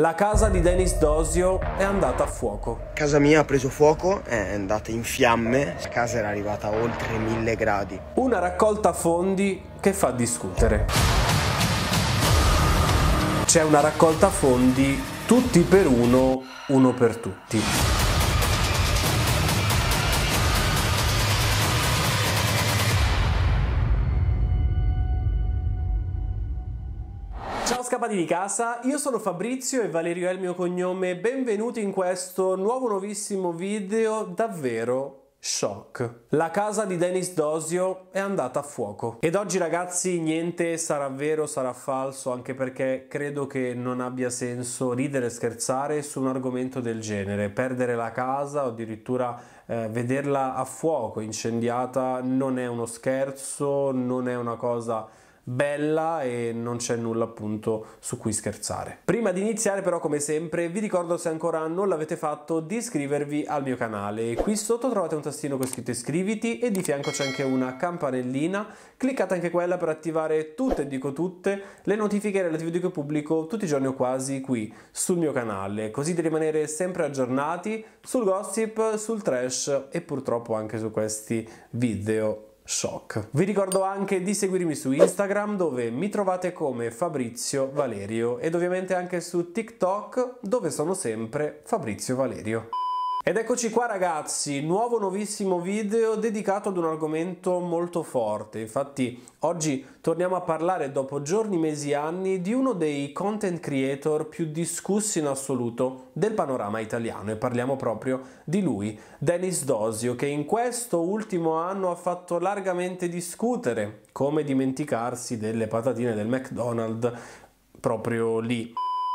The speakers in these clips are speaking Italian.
La casa di Denis Dosio è andata a fuoco. Casa mia ha preso fuoco, è andata in fiamme, la casa era arrivata a oltre mille gradi. Una raccolta fondi che fa discutere. C'è una raccolta fondi tutti per uno, uno per tutti. scappati di casa, io sono Fabrizio e Valerio è il mio cognome, benvenuti in questo nuovo nuovissimo video davvero Shock. La casa di Dennis Dosio è andata a fuoco. Ed oggi ragazzi niente sarà vero, sarà falso, anche perché credo che non abbia senso ridere e scherzare su un argomento del genere. Perdere la casa o addirittura eh, vederla a fuoco, incendiata, non è uno scherzo, non è una cosa bella e non c'è nulla appunto su cui scherzare. Prima di iniziare però come sempre vi ricordo se ancora non l'avete fatto di iscrivervi al mio canale. Qui sotto trovate un tastino con scritto iscriviti e di fianco c'è anche una campanellina, cliccate anche quella per attivare tutte, dico tutte, le notifiche relative a video che pubblico tutti i giorni o quasi qui sul mio canale, così di rimanere sempre aggiornati sul gossip, sul trash e purtroppo anche su questi video shock. Vi ricordo anche di seguirmi su Instagram dove mi trovate come Fabrizio Valerio ed ovviamente anche su TikTok dove sono sempre Fabrizio Valerio. Ed eccoci qua ragazzi, nuovo nuovissimo video dedicato ad un argomento molto forte, infatti oggi torniamo a parlare dopo giorni, mesi e anni di uno dei content creator più discussi in assoluto del panorama italiano e parliamo proprio di lui, Dennis Dosio, che in questo ultimo anno ha fatto largamente discutere come dimenticarsi delle patatine del McDonald's proprio lì.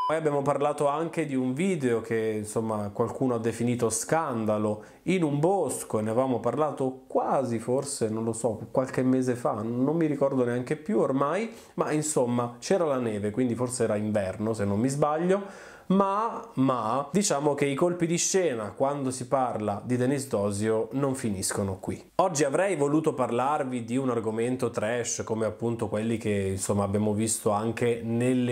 Poi abbiamo parlato anche di un video che insomma qualcuno ha definito scandalo in un bosco, ne avevamo parlato quasi forse, non lo so, qualche mese fa, non mi ricordo neanche più ormai, ma insomma c'era la neve, quindi forse era inverno se non mi sbaglio ma, ma diciamo che i colpi di scena quando si parla di Denis Dosio non finiscono qui. Oggi avrei voluto parlarvi di un argomento trash come appunto quelli che insomma abbiamo visto anche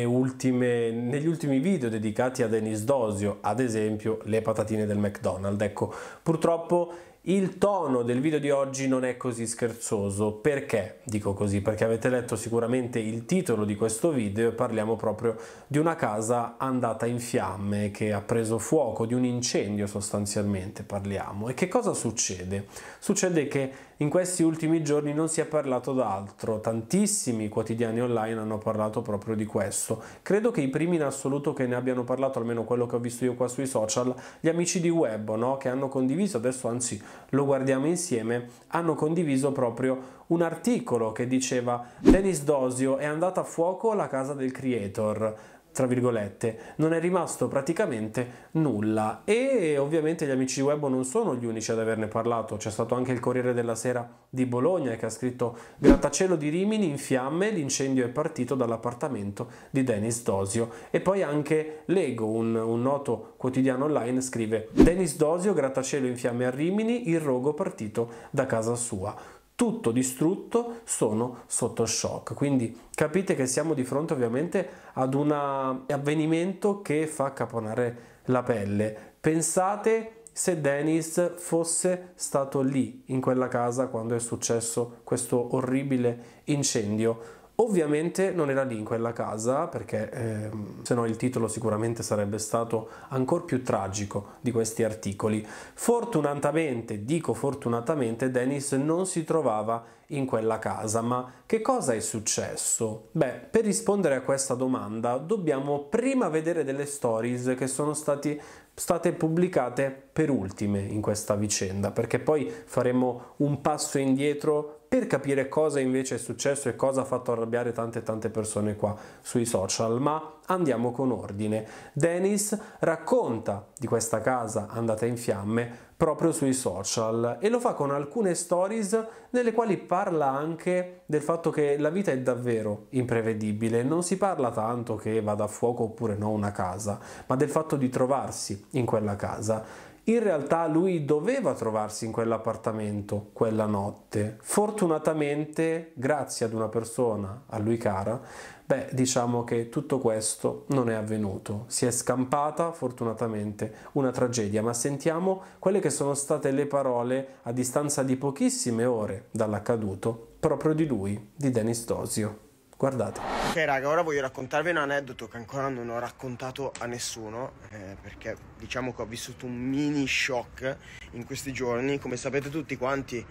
ultime, negli ultimi video dedicati a Denis Dosio, ad esempio le patatine del McDonald's. Ecco, purtroppo il tono del video di oggi non è così scherzoso, perché dico così? Perché avete letto sicuramente il titolo di questo video e parliamo proprio di una casa andata in fiamme, che ha preso fuoco, di un incendio sostanzialmente parliamo. E che cosa succede? Succede che in questi ultimi giorni non si è parlato d'altro, tantissimi quotidiani online hanno parlato proprio di questo. Credo che i primi in assoluto che ne abbiano parlato, almeno quello che ho visto io qua sui social, gli amici di web, no? che hanno condiviso, adesso anzi lo guardiamo insieme, hanno condiviso proprio un articolo che diceva Dennis Dosio è andata a fuoco la casa del creator tra virgolette, non è rimasto praticamente nulla e ovviamente gli amici di Webbo non sono gli unici ad averne parlato, c'è stato anche il Corriere della Sera di Bologna che ha scritto Grattacielo di Rimini in fiamme, l'incendio è partito dall'appartamento di Dennis Dosio e poi anche Lego, un, un noto quotidiano online, scrive Dennis Dosio, grattacielo in fiamme a Rimini, il rogo partito da casa sua tutto distrutto, sono sotto shock. Quindi capite che siamo di fronte ovviamente ad un avvenimento che fa caponare la pelle. Pensate se Dennis fosse stato lì in quella casa quando è successo questo orribile incendio Ovviamente non era lì in quella casa perché eh, se il titolo sicuramente sarebbe stato ancora più tragico di questi articoli. Fortunatamente, dico fortunatamente, Dennis non si trovava in quella casa. Ma che cosa è successo? Beh, per rispondere a questa domanda dobbiamo prima vedere delle stories che sono stati, state pubblicate per ultime in questa vicenda, perché poi faremo un passo indietro per capire cosa invece è successo e cosa ha fatto arrabbiare tante tante persone qua sui social, ma andiamo con ordine. Dennis racconta di questa casa andata in fiamme proprio sui social e lo fa con alcune stories nelle quali parla anche del fatto che la vita è davvero imprevedibile, non si parla tanto che vada a fuoco oppure no una casa, ma del fatto di trovarsi in quella casa. In realtà lui doveva trovarsi in quell'appartamento quella notte. Fortunatamente, grazie ad una persona a lui cara, Beh, diciamo che tutto questo non è avvenuto, si è scampata fortunatamente una tragedia, ma sentiamo quelle che sono state le parole a distanza di pochissime ore dall'accaduto proprio di lui, di Denis Dosio. Guardate. Ok raga, ora voglio raccontarvi un aneddoto che ancora non ho raccontato a nessuno, eh, perché diciamo che ho vissuto un mini shock in questi giorni. Come sapete tutti quanti,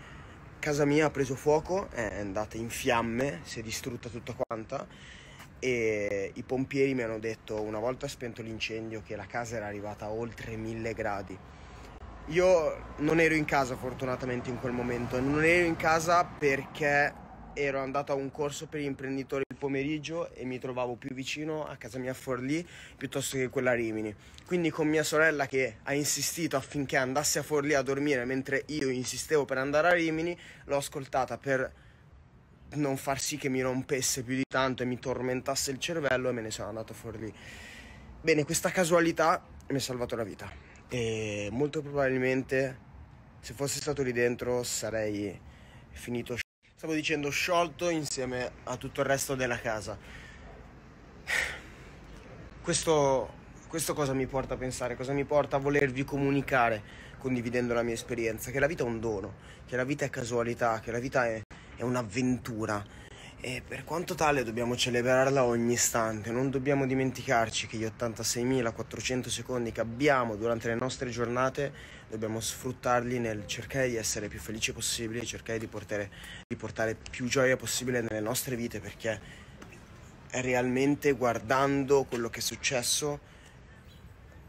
casa mia ha preso fuoco, è andata in fiamme, si è distrutta tutta quanta e i pompieri mi hanno detto una volta spento l'incendio che la casa era arrivata a oltre mille gradi. Io non ero in casa fortunatamente in quel momento, non ero in casa perché ero andato a un corso per gli imprenditori il pomeriggio e mi trovavo più vicino a casa mia a Forlì piuttosto che quella a Rimini. Quindi con mia sorella che ha insistito affinché andasse a Forlì a dormire mentre io insistevo per andare a Rimini, l'ho ascoltata per non far sì che mi rompesse più di tanto e mi tormentasse il cervello e me ne sono andato fuori lì. Bene, questa casualità mi ha salvato la vita e molto probabilmente se fossi stato lì dentro sarei finito stavo dicendo sciolto insieme a tutto il resto della casa. Questo, questo, cosa mi porta a pensare, cosa mi porta a volervi comunicare condividendo la mia esperienza, che la vita è un dono, che la vita è casualità, che la vita è è un'avventura e per quanto tale dobbiamo celebrarla ogni istante, non dobbiamo dimenticarci che gli 86.400 secondi che abbiamo durante le nostre giornate dobbiamo sfruttarli nel cercare di essere più felici possibile, cercare di portare, di portare più gioia possibile nelle nostre vite perché realmente guardando quello che è successo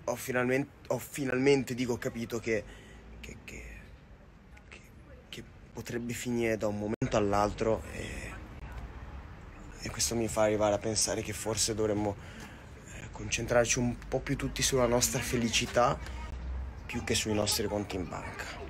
ho finalmente, ho finalmente dico, capito che, che, che potrebbe finire da un momento all'altro e, e questo mi fa arrivare a pensare che forse dovremmo eh, concentrarci un po' più tutti sulla nostra felicità più che sui nostri conti in banca.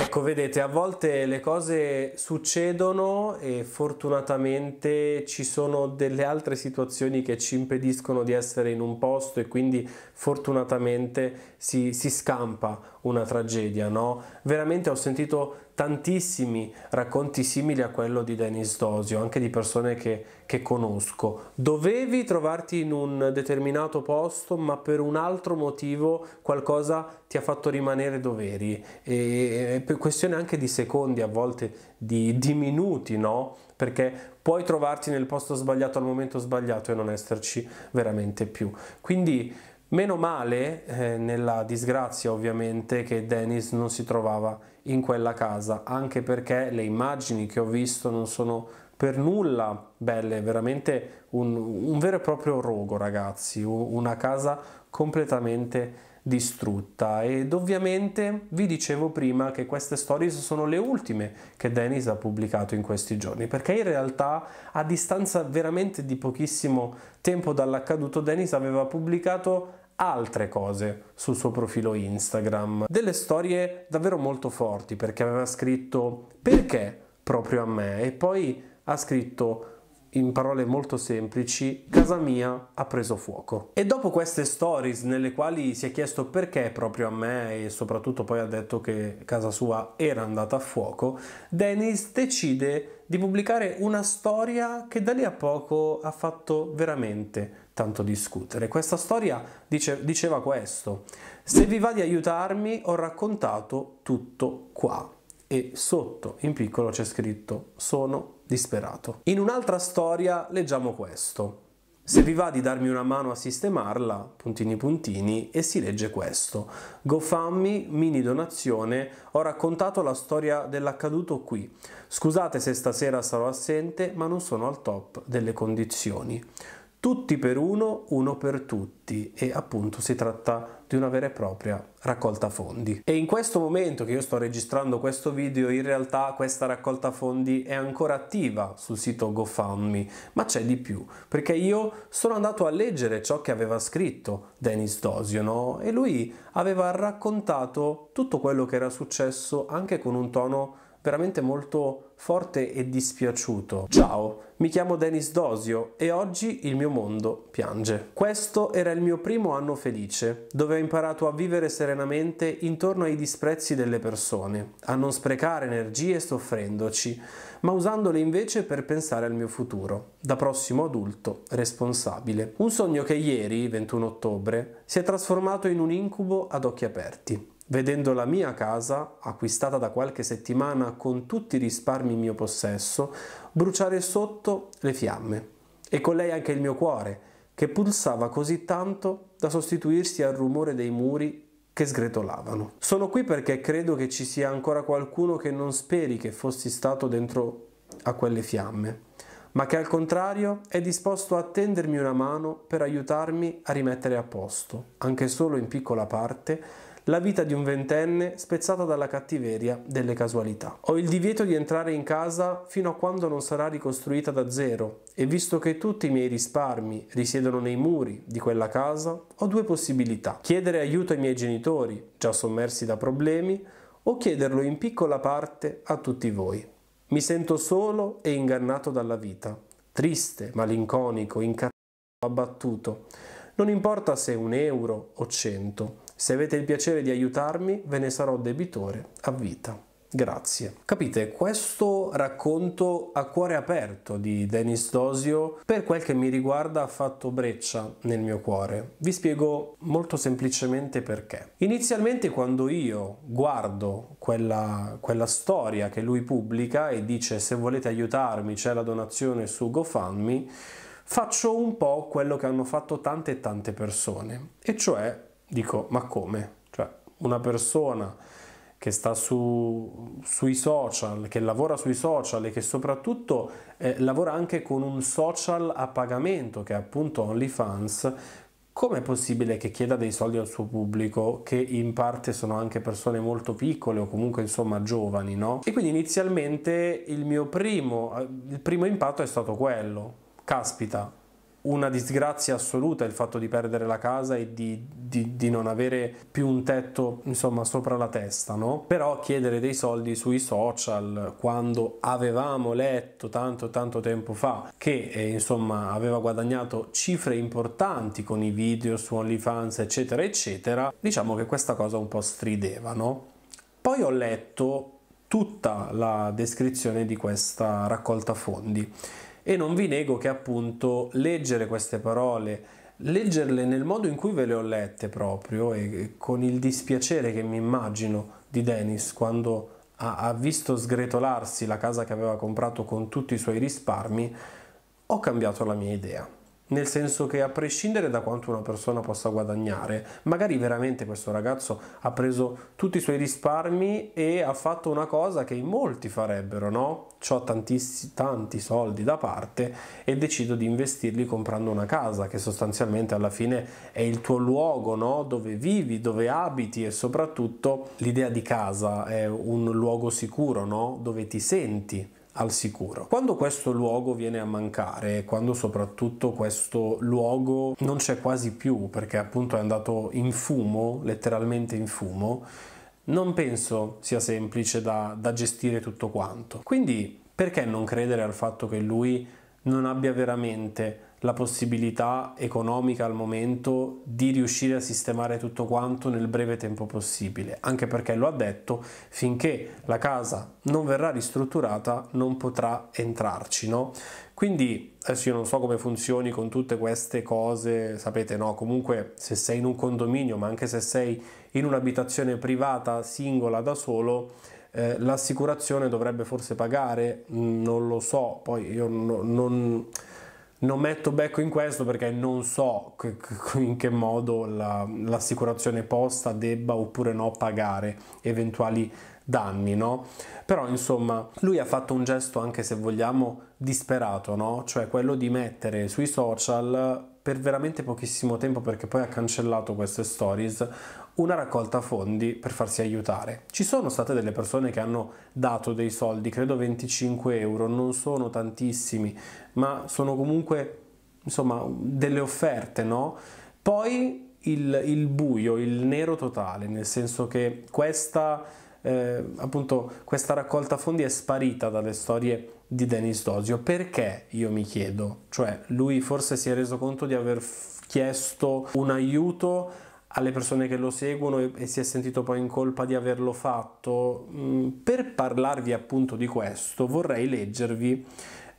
Ecco, vedete, a volte le cose succedono e fortunatamente ci sono delle altre situazioni che ci impediscono di essere in un posto e quindi fortunatamente si, si scampa una tragedia, no? Veramente ho sentito tantissimi racconti simili a quello di Dennis Dosio, anche di persone che, che conosco. Dovevi trovarti in un determinato posto, ma per un altro motivo qualcosa ti ha fatto rimanere doveri. E, per questione anche di secondi, a volte di, di minuti, no? Perché puoi trovarti nel posto sbagliato al momento sbagliato e non esserci veramente più. Quindi Meno male, eh, nella disgrazia ovviamente, che Dennis non si trovava in quella casa, anche perché le immagini che ho visto non sono per nulla belle, veramente un, un vero e proprio rogo ragazzi, una casa completamente distrutta ed ovviamente vi dicevo prima che queste stories sono le ultime che Dennis ha pubblicato in questi giorni perché in realtà a distanza veramente di pochissimo tempo dall'accaduto Dennis aveva pubblicato altre cose sul suo profilo Instagram, delle storie davvero molto forti perché aveva scritto perché proprio a me e poi ha scritto in parole molto semplici, casa mia ha preso fuoco. E dopo queste stories nelle quali si è chiesto perché proprio a me e soprattutto poi ha detto che casa sua era andata a fuoco, Dennis decide di pubblicare una storia che da lì a poco ha fatto veramente tanto discutere. Questa storia dice, diceva questo, se vi va di aiutarmi ho raccontato tutto qua e sotto in piccolo c'è scritto sono disperato. In un'altra storia leggiamo questo. Se vi va di darmi una mano a sistemarla, puntini puntini, e si legge questo. GoFammy, mini donazione, ho raccontato la storia dell'accaduto qui. Scusate se stasera sarò assente, ma non sono al top delle condizioni tutti per uno, uno per tutti e appunto si tratta di una vera e propria raccolta fondi. E in questo momento che io sto registrando questo video, in realtà questa raccolta fondi è ancora attiva sul sito GoFundMe, ma c'è di più, perché io sono andato a leggere ciò che aveva scritto Dennis Dosio, no? E lui aveva raccontato tutto quello che era successo anche con un tono veramente molto forte e dispiaciuto. Ciao, mi chiamo Denis Dosio e oggi il mio mondo piange. Questo era il mio primo anno felice, dove ho imparato a vivere serenamente intorno ai disprezzi delle persone, a non sprecare energie soffrendoci, ma usandole invece per pensare al mio futuro, da prossimo adulto, responsabile. Un sogno che ieri, 21 ottobre, si è trasformato in un incubo ad occhi aperti vedendo la mia casa, acquistata da qualche settimana con tutti i risparmi in mio possesso, bruciare sotto le fiamme e con lei anche il mio cuore, che pulsava così tanto da sostituirsi al rumore dei muri che sgretolavano. Sono qui perché credo che ci sia ancora qualcuno che non speri che fossi stato dentro a quelle fiamme, ma che al contrario è disposto a tendermi una mano per aiutarmi a rimettere a posto, anche solo in piccola parte, la vita di un ventenne spezzata dalla cattiveria delle casualità. Ho il divieto di entrare in casa fino a quando non sarà ricostruita da zero e visto che tutti i miei risparmi risiedono nei muri di quella casa, ho due possibilità. Chiedere aiuto ai miei genitori, già sommersi da problemi, o chiederlo in piccola parte a tutti voi. Mi sento solo e ingannato dalla vita, triste, malinconico, incattivo, abbattuto. Non importa se un euro o cento. Se avete il piacere di aiutarmi, ve ne sarò debitore a vita. Grazie. Capite, questo racconto a cuore aperto di Dennis Dosio, per quel che mi riguarda, ha fatto breccia nel mio cuore. Vi spiego molto semplicemente perché. Inizialmente quando io guardo quella, quella storia che lui pubblica e dice se volete aiutarmi c'è la donazione su GoFundMe, faccio un po' quello che hanno fatto tante e tante persone, e cioè dico ma come? Cioè una persona che sta su, sui social, che lavora sui social e che soprattutto eh, lavora anche con un social a pagamento che è appunto OnlyFans, com'è possibile che chieda dei soldi al suo pubblico che in parte sono anche persone molto piccole o comunque insomma giovani, no? E quindi inizialmente il mio primo, eh, il primo impatto è stato quello, caspita, una disgrazia assoluta il fatto di perdere la casa e di, di, di, non avere più un tetto insomma sopra la testa no però chiedere dei soldi sui social quando avevamo letto tanto tanto tempo fa che eh, insomma aveva guadagnato cifre importanti con i video su OnlyFans eccetera eccetera diciamo che questa cosa un po' strideva no poi ho letto tutta la descrizione di questa raccolta fondi e non vi nego che appunto leggere queste parole, leggerle nel modo in cui ve le ho lette proprio e con il dispiacere che mi immagino di Dennis quando ha, visto sgretolarsi la casa che aveva comprato con tutti i suoi risparmi, ho cambiato la mia idea nel senso che a prescindere da quanto una persona possa guadagnare, magari veramente questo ragazzo ha preso tutti i suoi risparmi e ha fatto una cosa che in molti farebbero, no? Ho tanti soldi da parte e decido di investirli comprando una casa, che sostanzialmente alla fine è il tuo luogo, no? Dove vivi, dove abiti e soprattutto l'idea di casa è un luogo sicuro, no? Dove ti senti al sicuro. Quando questo luogo viene a mancare, quando soprattutto questo luogo non c'è quasi più perché appunto è andato in fumo, letteralmente in fumo, non penso sia semplice da, da gestire tutto quanto. Quindi perché non credere al fatto che lui non abbia veramente la possibilità economica al momento di riuscire a sistemare tutto quanto nel breve tempo possibile, anche perché lo ha detto, finché la casa non verrà ristrutturata non potrà entrarci, no? Quindi adesso io non so come funzioni con tutte queste cose, sapete no, comunque se sei in un condominio, ma anche se sei in un'abitazione privata singola da solo, eh, l'assicurazione dovrebbe forse pagare, mm, non lo so, poi io no, non non metto becco in questo perché non so in che modo la, l'assicurazione posta debba oppure no pagare eventuali danni, no? Però insomma, lui ha fatto un gesto anche se vogliamo disperato, no? Cioè quello di mettere sui social per veramente pochissimo tempo perché poi ha cancellato queste stories una raccolta fondi per farsi aiutare. Ci sono state delle persone che hanno dato dei soldi, credo 25 euro, non sono tantissimi, ma sono comunque insomma delle offerte, no? Poi il, il buio, il nero totale, nel senso che questa, eh, appunto, questa raccolta fondi è sparita dalle storie di Denis Dosio. Perché io mi chiedo? Cioè, lui forse si è reso conto di aver chiesto un aiuto alle persone che lo seguono e, e si è sentito poi in colpa di averlo fatto. Mm, per parlarvi appunto di questo, vorrei leggervi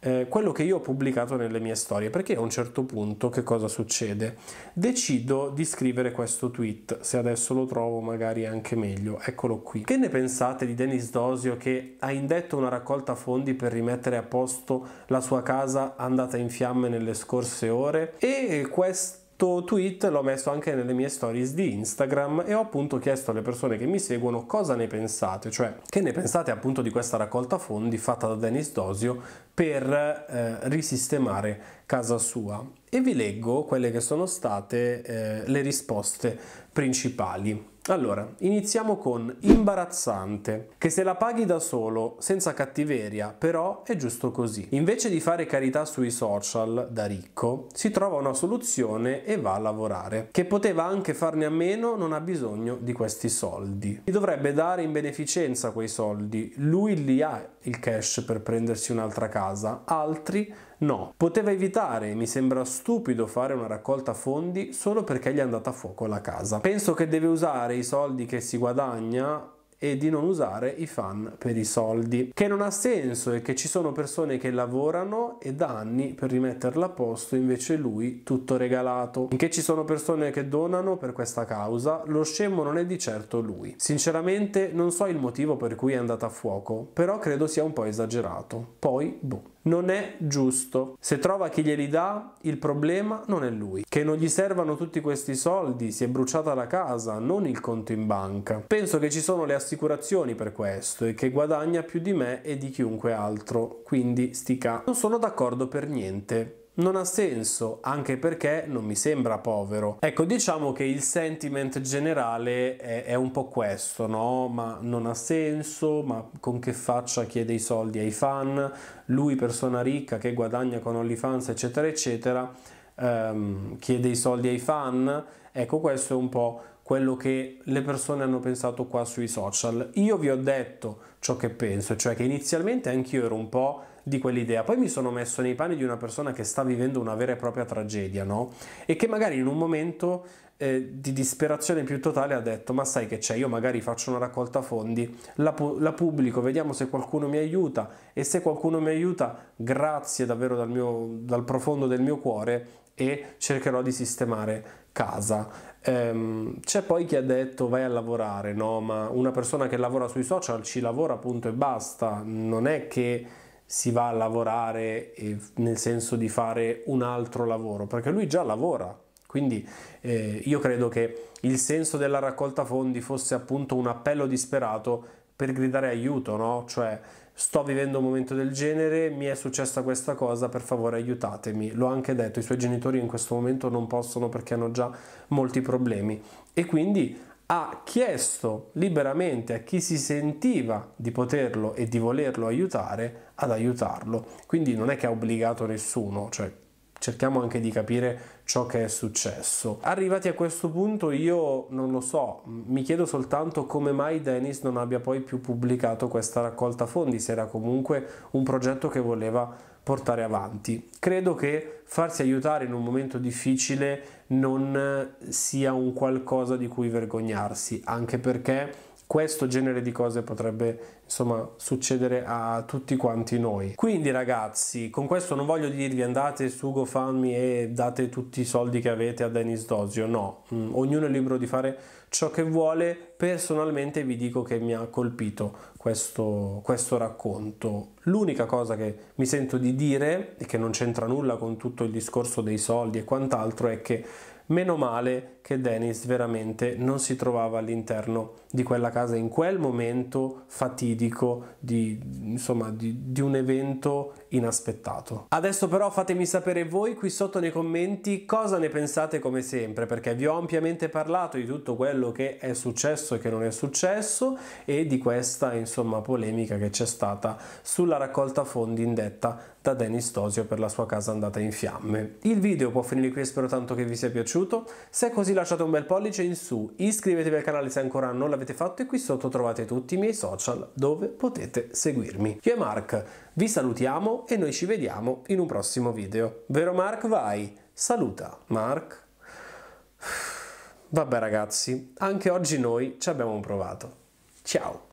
eh, quello che io ho pubblicato nelle mie storie, perché a un certo punto che cosa succede? Decido di scrivere questo tweet, se adesso lo trovo magari anche meglio, eccolo qui. Che ne pensate di Dennis Dosio che ha indetto una raccolta fondi per rimettere a posto la sua casa andata in fiamme nelle scorse ore e questo questo tweet l'ho messo anche nelle mie stories di Instagram e ho appunto chiesto alle persone che mi seguono cosa ne pensate, cioè che ne pensate appunto di questa raccolta fondi fatta da Dennis Dosio per eh, risistemare casa sua e vi leggo quelle che sono state eh, le risposte principali. Allora, iniziamo con imbarazzante, che se la paghi da solo, senza cattiveria, però è giusto così. Invece di fare carità sui social da ricco, si trova una soluzione e va a lavorare. Che poteva anche farne a meno, non ha bisogno di questi soldi. Gli dovrebbe dare in beneficenza quei soldi, lui li ha il cash per prendersi un'altra casa, altri No, poteva evitare, mi sembra stupido fare una raccolta fondi solo perché gli è andata a fuoco la casa. Penso che deve usare i soldi che si guadagna e di non usare i fan per i soldi, che non ha senso e che ci sono persone che lavorano e da anni per rimetterla a posto, invece lui tutto regalato, che ci sono persone che donano per questa causa, lo scemo non è di certo lui. Sinceramente non so il motivo per cui è andata a fuoco, però credo sia un po' esagerato. Poi, boh. Non è giusto. Se trova chi glieli dà, il problema non è lui. Che non gli servano tutti questi soldi, si è bruciata la casa, non il conto in banca. Penso che ci sono le associazioni assicurazioni per questo e che guadagna più di me e di chiunque altro, quindi stica. Non sono d'accordo per niente. Non ha senso, anche perché non mi sembra povero. Ecco, diciamo che il sentiment generale è, è, un po' questo, no? Ma non ha senso, ma con che faccia chiede i soldi ai fan? Lui, persona ricca che guadagna con OnlyFans, eccetera, eccetera, ehm, chiede i soldi ai fan? Ecco, questo è un po' quello che le persone hanno pensato qua sui social. Io vi ho detto ciò che penso, cioè che inizialmente anch'io ero un po' di quell'idea. Poi mi sono messo nei panni di una persona che sta vivendo una vera e propria tragedia, no? E che magari in un momento eh, di disperazione più totale ha detto: Ma sai che c'è, io magari faccio una raccolta fondi, la, pu- la pubblico, vediamo se qualcuno mi aiuta. E se qualcuno mi aiuta, grazie davvero dal, mio, dal profondo del mio cuore e cercherò di sistemare casa. Ehm, c'è poi chi ha detto vai a lavorare, no? Ma una persona che lavora sui social ci lavora appunto e basta, non è che si va a lavorare nel senso di fare un altro lavoro, perché lui già lavora. Quindi eh, io credo che il senso della raccolta fondi fosse appunto un appello disperato per gridare aiuto, no? Cioè sto vivendo un momento del genere, mi è successa questa cosa, per favore aiutatemi. L'ho anche detto, i suoi genitori in questo momento non possono perché hanno già molti problemi. E quindi ha chiesto liberamente a chi si sentiva di poterlo e di volerlo aiutare ad aiutarlo. Quindi non è che ha obbligato nessuno, cioè cerchiamo anche di capire ciò che è successo. Arrivati a questo punto io non lo so, mi chiedo soltanto come mai Dennis non abbia poi più pubblicato questa raccolta fondi, se era comunque un progetto che voleva portare avanti. Credo che farsi aiutare in un momento difficile non sia un qualcosa di cui vergognarsi, anche perché questo genere di cose potrebbe insomma succedere a tutti quanti noi quindi ragazzi con questo non voglio dirvi andate su GoFundMe e date tutti i soldi che avete a Dennis Dosio no mm, ognuno è libero di fare ciò che vuole personalmente vi dico che mi ha colpito questo, questo racconto l'unica cosa che mi sento di dire e che non c'entra nulla con tutto il discorso dei soldi e quant'altro è che Meno male che Dennis veramente non si trovava all'interno di quella casa in quel momento fatidico di, insomma, di, di un evento inaspettato. Adesso però fatemi sapere voi qui sotto nei commenti cosa ne pensate come sempre perché vi ho ampiamente parlato di tutto quello che è successo e che non è successo e di questa insomma polemica che c'è stata sulla raccolta fondi indetta da Dennis Tosio per la sua casa andata in fiamme. Il video può finire qui spero tanto che vi sia piaciuto piaciuto, se è così lasciate un bel pollice in su, iscrivetevi al canale se ancora non l'avete fatto e qui sotto trovate tutti i miei social dove potete seguirmi. Io e Mark vi salutiamo e noi ci vediamo in un prossimo video. Vero Mark? Vai! Saluta Mark! Vabbè ragazzi, anche oggi noi ci abbiamo provato. Ciao!